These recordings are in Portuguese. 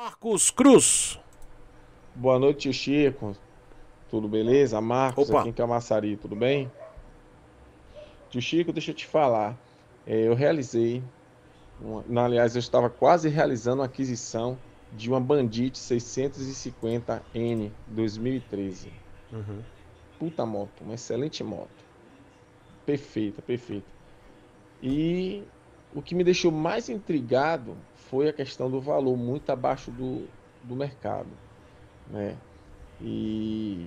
Marcos Cruz. Boa noite, tio Chico. Tudo beleza? Marcos Opa. aqui em Camaçari, tudo bem? Tio Chico, deixa eu te falar. É, eu realizei, uma, aliás, eu estava quase realizando a aquisição de uma Bandit 650N 2013. Uhum. Puta moto, uma excelente moto. Perfeita, perfeita. E o que me deixou mais intrigado foi a questão do valor muito abaixo do, do mercado, né? E,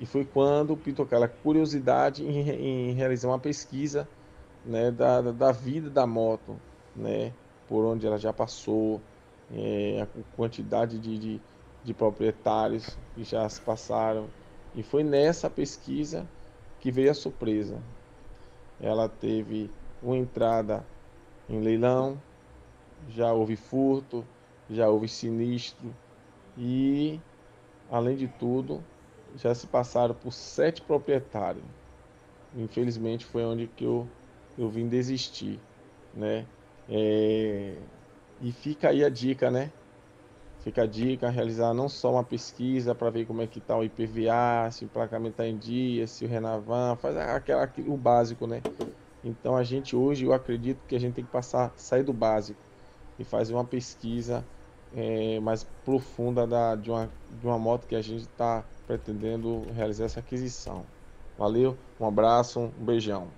e foi quando pintou aquela curiosidade em, em realizar uma pesquisa, né, da, da vida da moto, né, por onde ela já passou, é, a quantidade de, de, de proprietários que já se passaram. E foi nessa pesquisa que veio a surpresa. Ela teve uma entrada em leilão, já houve furto, já houve sinistro e, além de tudo, já se passaram por sete proprietários. Infelizmente foi onde que eu, eu vim desistir, né? É... E fica aí a dica, né? Fica a dica, realizar não só uma pesquisa para ver como é que está o IPVA, se o placamento está em dia, se o Renavan, faz aquela, o básico, né? Então a gente hoje, eu acredito que a gente tem que passar, sair do básico e fazer uma pesquisa é, mais profunda da, de, uma, de uma moto que a gente está pretendendo realizar essa aquisição. Valeu, um abraço, um beijão.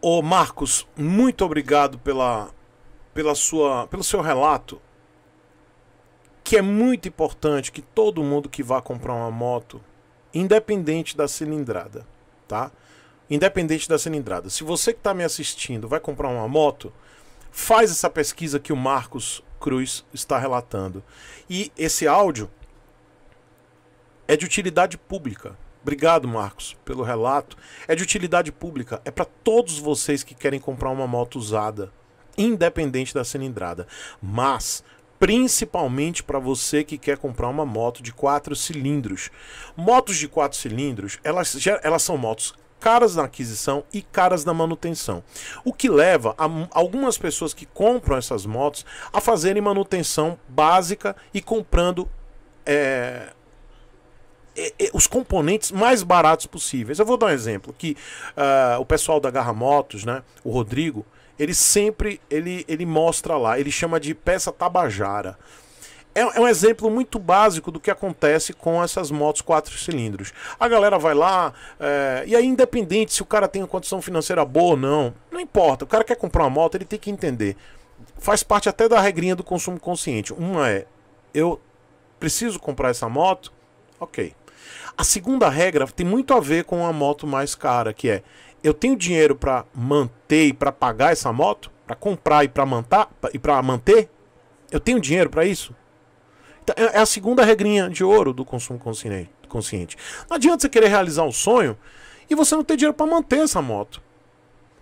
Ô Marcos, muito obrigado pela, pela sua, pelo seu relato, que é muito importante que todo mundo que vá comprar uma moto, independente da cilindrada, tá? Independente da cilindrada. Se você que está me assistindo vai comprar uma moto, faz essa pesquisa que o Marcos Cruz está relatando. E esse áudio é de utilidade pública. Obrigado, Marcos, pelo relato. É de utilidade pública, é para todos vocês que querem comprar uma moto usada, independente da cilindrada. Mas principalmente para você que quer comprar uma moto de quatro cilindros. Motos de quatro cilindros, elas, elas são motos caras na aquisição e caras na manutenção. O que leva a algumas pessoas que compram essas motos a fazerem manutenção básica e comprando é, é, é, os componentes mais baratos possíveis. Eu vou dar um exemplo que uh, ah, o pessoal da Garra Motos, né, o Rodrigo, ele sempre ele, ele mostra lá, ele chama de peça tabajara. É, é, um exemplo muito básico do que acontece com essas motos quatro cilindros. A galera vai lá, é, e aí, independente se o cara tem uma condição financeira boa ou não, não importa. O cara quer comprar uma moto, ele tem que entender. Faz parte até da regrinha do consumo consciente. Uma é, eu preciso comprar essa moto? Ok. A segunda regra tem muito a ver com a moto mais cara, que é eu tenho dinheiro para manter e para pagar essa moto, para comprar e para manter, eu tenho dinheiro para isso? Tá, é, é a segunda regrinha de ouro do consumo consciente. Não adianta você querer realizar um sonho e você não ter dinheiro para manter essa moto.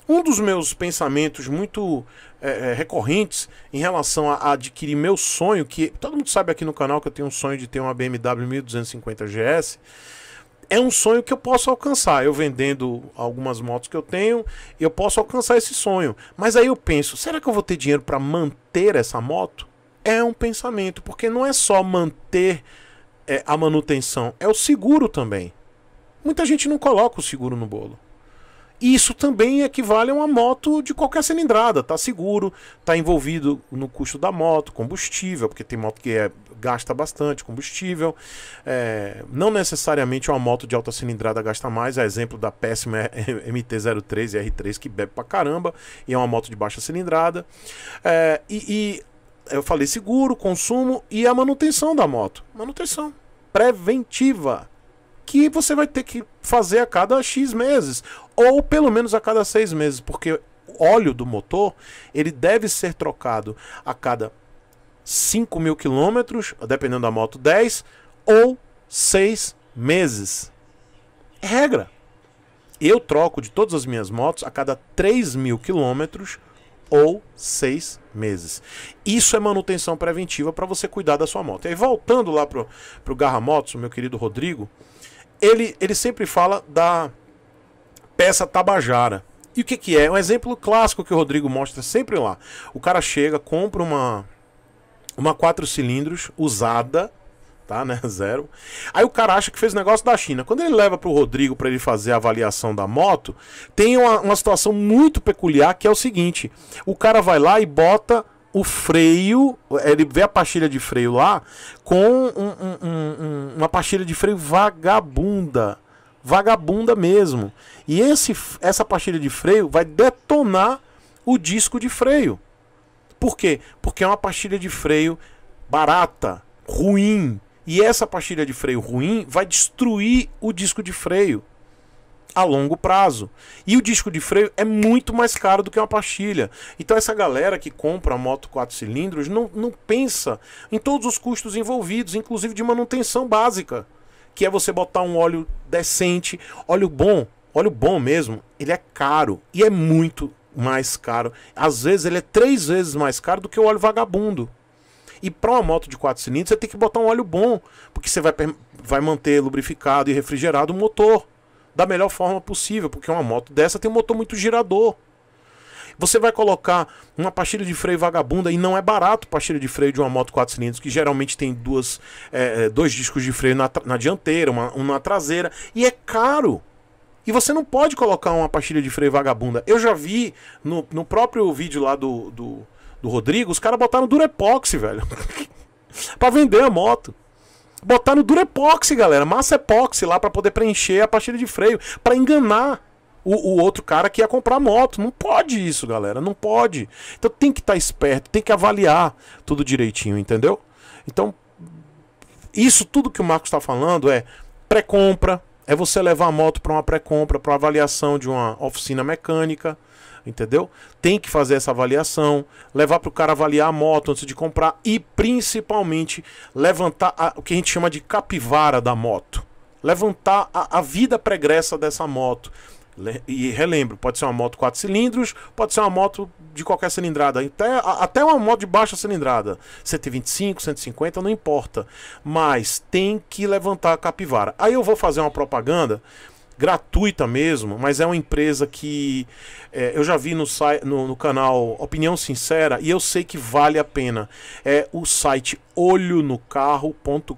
Um dos meus pensamentos muito é, é recorrentes em relação a, a, adquirir meu sonho, que todo mundo sabe aqui no canal que eu tenho um sonho de ter uma BMW 1250 GS, é um sonho que eu posso alcançar. Eu vendendo algumas motos que eu tenho, eu posso alcançar esse sonho. Mas aí eu penso, será que eu vou ter dinheiro para manter essa moto? é um pensamento, porque não é só manter é, a manutenção, é o seguro também. Muita gente não coloca o seguro no bolo. Isso também equivale a uma moto de qualquer cilindrada, tá seguro, tá envolvido no custo da moto, combustível, porque tem moto que é, gasta bastante combustível. É, não necessariamente uma moto de alta cilindrada gasta mais, é exemplo da péssima MT-03 R3 que bebe pra caramba, e é uma moto de baixa cilindrada. É, e, e eu falei seguro, consumo e a manutenção da moto. Manutenção preventiva. Que você vai ter que fazer a cada X meses. Ou pelo menos a cada seis meses. Porque o óleo do motor ele deve ser trocado a cada 5 mil quilômetros, dependendo da moto, 10 ou 6 meses. É regra. Eu troco de todas as minhas motos a cada 3 mil quilômetros ou 6 meses meses. Isso é manutenção preventiva para você cuidar da sua moto. E aí, voltando lá pro, pro Garra Motos, o meu querido Rodrigo, ele, ele sempre fala da peça Tabajara. E o que, que é? é um exemplo clássico que o Rodrigo mostra sempre lá. O cara chega, compra uma, uma quatro cilindros usada tá, né? Zero. Aí o cara acha que fez negócio da China. Quando ele leva pro Rodrigo para ele fazer a avaliação da moto, tem uma, uma situação muito peculiar que é o seguinte: o cara vai lá e bota o freio, ele vê a pastilha de freio lá com um, um, um, uma pastilha de freio vagabunda. Vagabunda mesmo. E esse, essa pastilha de freio vai detonar o disco de freio. Por quê? Porque é uma pastilha de freio barata, ruim, e essa pastilha de freio ruim vai destruir o disco de freio a longo prazo. E o disco de freio é muito mais caro do que uma pastilha. Então essa galera que compra a moto 4 cilindros não, não pensa em todos os custos envolvidos, inclusive de manutenção básica, que é você botar um óleo decente, óleo bom, óleo bom mesmo, ele é caro e é muito mais caro. Às vezes ele é três vezes mais caro do que o óleo vagabundo. E para uma moto de 4 cilindros, você tem que botar um óleo bom, porque você vai, vai manter lubrificado e refrigerado o motor da melhor forma possível, porque uma moto dessa tem um motor muito girador. Você vai colocar uma pastilha de freio vagabunda e não é barato pastilha de freio de uma moto 4 cilindros, que geralmente tem duas, é, é dois discos de freio na, na dianteira, uma, uma na traseira, e é caro. E você não pode colocar uma pastilha de freio vagabunda. Eu já vi no, no próprio vídeo lá do, do, do Rodrigo, os caras botaram epóxi velho. pra vender a moto. Botaram epóxi galera. Massa epóxi lá para poder preencher a pastilha de freio. para enganar o, o, outro cara que ia comprar moto. Não pode isso, galera. Não pode. Então tem que estar tá esperto. Tem que avaliar tudo direitinho, entendeu? Então, isso tudo que o Marcos está falando é pré-compra. É você levar a moto para uma pré-compra, para avaliação de uma oficina mecânica entendeu? Tem que fazer essa avaliação, levar para o cara avaliar a moto antes de comprar e principalmente levantar a, o que a gente chama de capivara da moto. Levantar a, a vida pregressa dessa moto. E relembro, pode ser uma moto 4 cilindros, pode ser uma moto de qualquer cilindrada, até, até uma moto de baixa cilindrada, 125, 150, não importa. Mas tem que levantar a capivara. Aí eu vou fazer uma propaganda gratuita mesmo, mas é uma empresa que é, eu já vi no, no, no, canal Opinião Sincera e eu sei que vale a pena. É o site olhonocarro.com.br.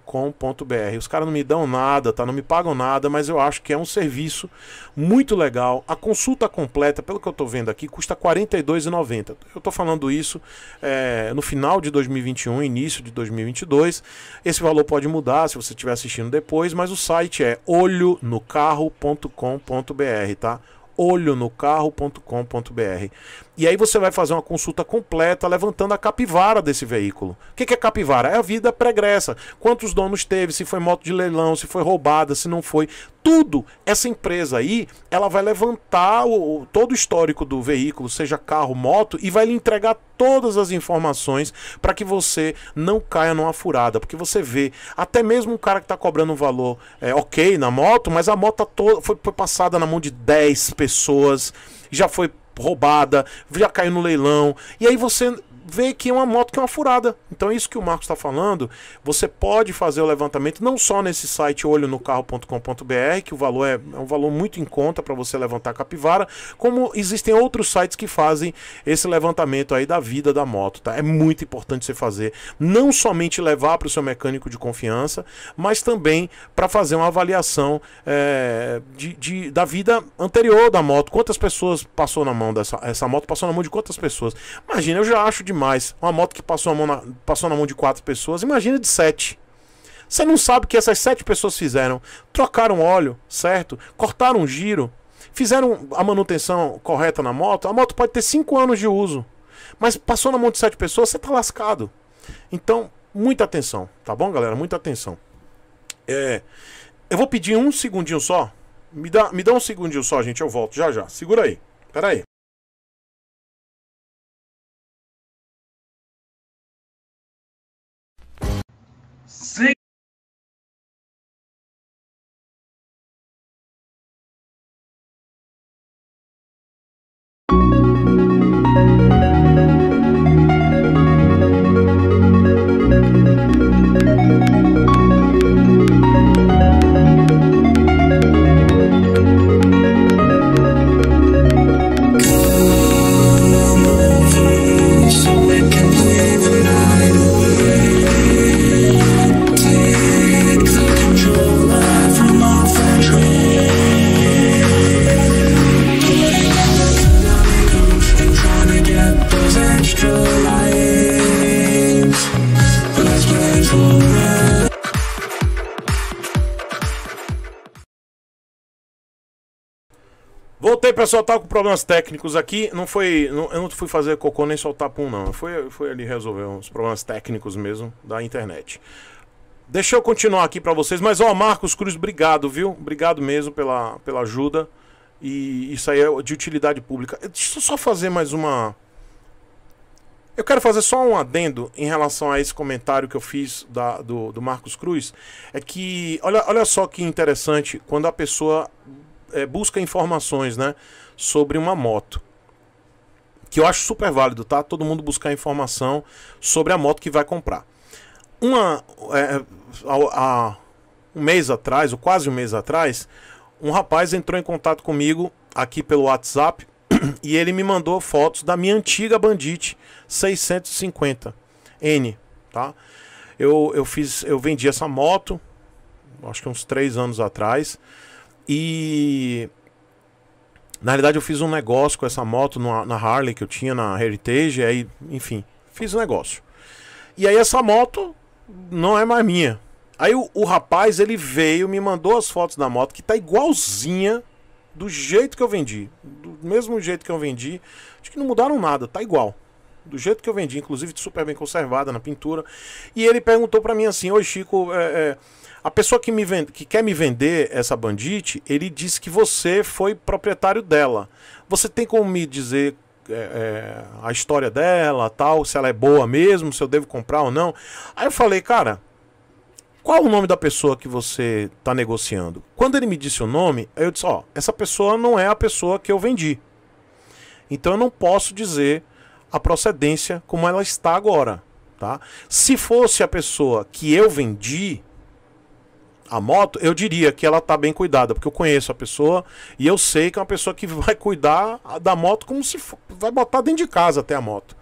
Os caras não me dão nada, tá? Não me pagam nada, mas eu acho que é um serviço muito legal. A consulta completa, pelo que eu tô vendo aqui, custa R$ 42,90. Eu tô falando isso é, no final de 2021, início de 2022. Esse valor pode mudar se você estiver assistindo depois, mas o site é olhonocarro.com.br, tá? olhonocarro.com.br. E aí você vai fazer uma consulta completa levantando a capivara desse veículo. O que é capivara? É a vida pregressa. Quantos donos teve, se foi moto de leilão, se foi roubada, se não foi. Tudo. Essa empresa aí, ela vai levantar o, todo o histórico do veículo, seja carro, moto, e vai lhe entregar todas as informações para que você não caia numa furada. Porque você vê, até mesmo um cara que está cobrando um valor é, ok na moto, mas a moto tá toda foi, foi passada na mão de 10 pessoas, já foi roubada, já caiu no leilão. E aí você vê que é uma moto que é uma furada. Então é isso que o Marcos está falando. Você pode fazer o levantamento não só nesse site olhonocarro.com.br, que o valor é, é, um valor muito em conta para você levantar capivara, como existem outros sites que fazem esse levantamento aí da vida da moto, tá? É muito importante você fazer, não somente levar para o seu mecânico de confiança, mas também para fazer uma avaliação é, de, de, da vida anterior da moto. Quantas pessoas passou na mão dessa essa moto? Passou na mão de quantas pessoas? Imagina, eu já acho de demais. Uma moto que passou, na, passou na mão de quatro pessoas, imagina de sete. Você não sabe o que essas sete pessoas fizeram. Trocaram óleo, certo? Cortaram o giro, fizeram a manutenção correta na moto. A moto pode ter cinco anos de uso. Mas passou na mão de sete pessoas, você tá lascado. Então, muita atenção, tá bom, galera? Muita atenção. É, eu vou pedir um segundinho só. Me dá, me dá um segundinho só, gente. Eu volto já já. Segura aí. Pera aí. sem Cara, só tava tá com problemas técnicos aqui. Não foi. Não, eu não fui fazer cocô nem soltar pum, não. Foi, foi ali resolver uns problemas técnicos mesmo da internet. Deixa eu continuar aqui para vocês. Mas, ó, Marcos Cruz, obrigado, viu? Obrigado mesmo pela, pela ajuda. E isso aí é de utilidade pública. Deixa eu só fazer mais uma. Eu quero fazer só um adendo em relação a esse comentário que eu fiz da, do, do Marcos Cruz. É que, olha, olha só que interessante quando a pessoa é, busca informações, né? Sobre uma moto. Que eu acho super válido, tá? Todo mundo buscar informação sobre a moto que vai comprar. Uma. É, a, a, um mês atrás, ou quase um mês atrás, um rapaz entrou em contato comigo aqui pelo WhatsApp e ele me mandou fotos da minha antiga Bandit 650N, tá? Eu, eu fiz, eu vendi essa moto, acho que uns três anos atrás. E na realidade eu fiz um negócio com essa moto na, na Harley que eu tinha na Heritage, aí, enfim, fiz um negócio. E aí essa moto não é mais minha. Aí o, o rapaz, ele veio, me mandou as fotos da moto que tá igualzinha do jeito que eu vendi. Do mesmo jeito que eu vendi. Acho que não mudaram nada, tá igual do jeito que eu vendi, inclusive super bem conservada na pintura. E ele perguntou para mim assim: Oi, Chico, é, é, a pessoa que, me vende, que quer me vender essa bandite, ele disse que você foi proprietário dela. Você tem como me dizer é, é, a história dela, tal, se ela é boa mesmo, se eu devo comprar ou não? Aí eu falei, cara. Qual o nome da pessoa que você está negociando? Quando ele me disse o nome, eu disse: Ó, essa pessoa não é a pessoa que eu vendi. Então eu não posso dizer a procedência como ela está agora. Tá? Se fosse a pessoa que eu vendi a moto, eu diria que ela está bem cuidada, porque eu conheço a pessoa e eu sei que é uma pessoa que vai cuidar da moto como se for, vai botar dentro de casa até a moto.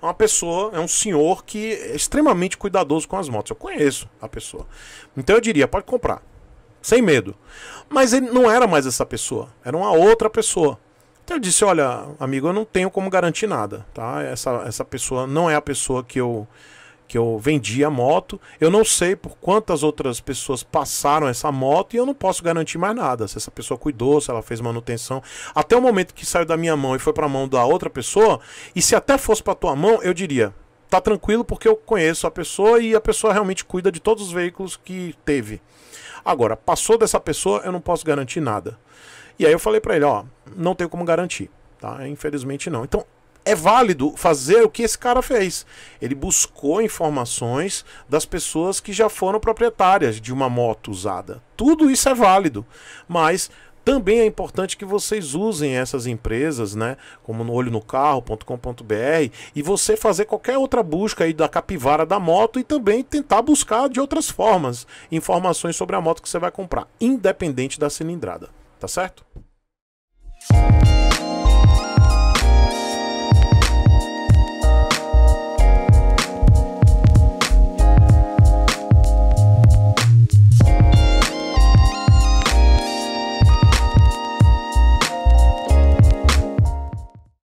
Uma pessoa, é um senhor que é extremamente cuidadoso com as motos. Eu conheço a pessoa. Então eu diria, pode comprar. Sem medo. Mas ele não era mais essa pessoa, era uma outra pessoa. Então eu disse: Olha, amigo, eu não tenho como garantir nada, tá? Essa, essa pessoa não é a pessoa que eu, que eu vendi a moto. Eu não sei por quantas outras pessoas passaram essa moto e eu não posso garantir mais nada. Se essa pessoa cuidou, se ela fez manutenção. Até o momento que saiu da minha mão e foi para a mão da outra pessoa, e se até fosse para tua mão, eu diria: tá tranquilo porque eu conheço a pessoa e a pessoa realmente cuida de todos os veículos que teve. Agora, passou dessa pessoa, eu não posso garantir nada. E aí eu falei para ele, ó, não tem como garantir, tá? Infelizmente não. Então, é válido fazer o que esse cara fez. Ele buscou informações das pessoas que já foram proprietárias de uma moto usada. Tudo isso é válido, mas também é importante que vocês usem essas empresas, né, como no olho no carro.com.br, e você fazer qualquer outra busca aí da capivara da moto e também tentar buscar de outras formas informações sobre a moto que você vai comprar, independente da cilindrada. Tá certo?